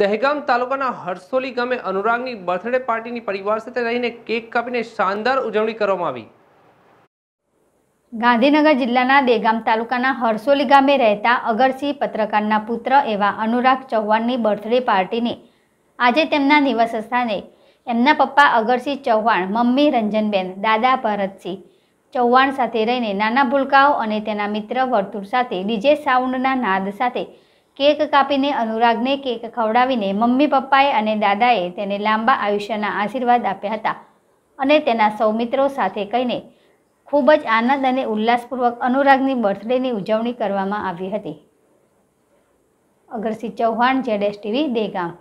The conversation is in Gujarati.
દહેગામ તાલુકાના હરસોલી ગામે અનુરાગની બર્થડે પાર્ટીની પરિવાર સાથે રહીને કેક કાપીને શાનદાર ઉજવણી કરવામાં આવી ગાંધીનગર જિલ્લાના દેગામ તાલુકાના હરસોલી ગામે રહેતા અગરસિંહ પત્રકારના પુત્ર એવા અનુરાગ ચૌહાણની બર્થડે પાર્ટીને આજે તેમના નિવાસ સ્થાને એમના પપ્પા અગરસિંહ ચૌહાણ મમ્મી રંજનબેન દાદા ભરતસિંહ ચૌહાણ સાથે રહીને નાના ભૂલકાઓ અને તેના મિત્ર વર્તુળ સાથે ડીજે સાઉન્ડના નાદ સાથે કેક કાપીને અનુરાગને કેક ખવડાવીને મમ્મી પપ્પાએ અને દાદાએ તેને લાંબા આયુષ્યના આશીર્વાદ આપ્યા હતા અને તેના સૌ મિત્રો સાથે કહીને ખૂબ જ આનંદ અને ઉલ્લાસપૂર્વક અનુરાગની બર્થડેની ઉજવણી કરવામાં આવી હતી Agarsinh Chauhan Z S TV Degam